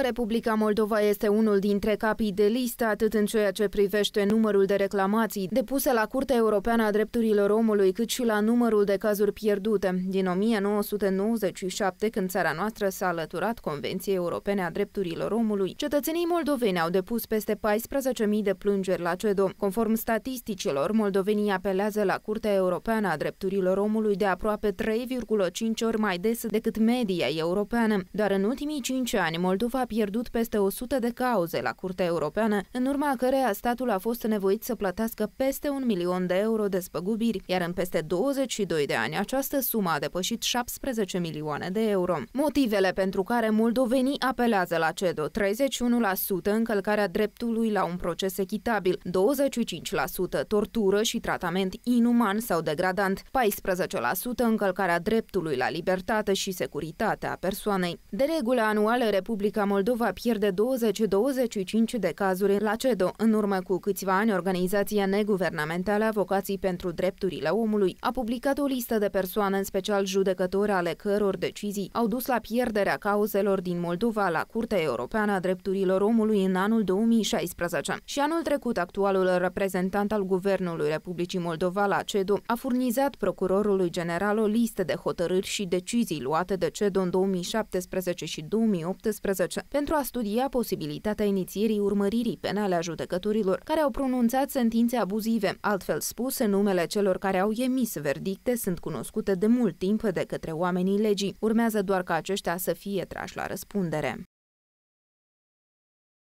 Republica Moldova este unul dintre capii de listă atât în ceea ce privește numărul de reclamații depuse la Curtea Europeană a Drepturilor Omului, cât și la numărul de cazuri pierdute. Din 1997, când țara noastră s-a alăturat Convenției Europene a Drepturilor Omului, cetățenii moldoveni au depus peste 14.000 de plângeri la CEDO. Conform statisticilor, moldovenii apelează la Curtea Europeană a Drepturilor Omului de aproape 3,5 ori mai des decât media europeană. Doar în ultimii 5 ani, Moldova a pierdut peste 100 de cauze la Curtea Europeană, în urma căreia statul a fost nevoit să plătească peste un milion de euro de spăgubiri, iar în peste 22 de ani această sumă a depășit 17 milioane de euro. Motivele pentru care moldovenii apelează la CEDO 31% încălcarea dreptului la un proces echitabil, 25% tortură și tratament inuman sau degradant, 14% încălcarea dreptului la libertate și securitatea persoanei. De regulă anuală, Republica Moldova pierde 20-25 de cazuri la CEDO. În urmă cu câțiva ani, organizația neguvernamentală Avocații pentru Drepturile Omului a publicat o listă de persoane, în special judecători, ale căror decizii au dus la pierderea cauzelor din Moldova la Curtea Europeană a Drepturilor Omului în anul 2016. Și anul trecut, actualul reprezentant al Guvernului Republicii Moldova la CEDO a furnizat procurorului general o listă de hotărâri și decizii luate de CEDO în 2017 și 2018 pentru a studia posibilitatea inițierii urmăririi penale a judecătorilor care au pronunțat sentințe abuzive. Altfel spus, numele celor care au emis verdicte sunt cunoscute de mult timp de către oamenii legii. Urmează doar ca aceștia să fie trași la răspundere.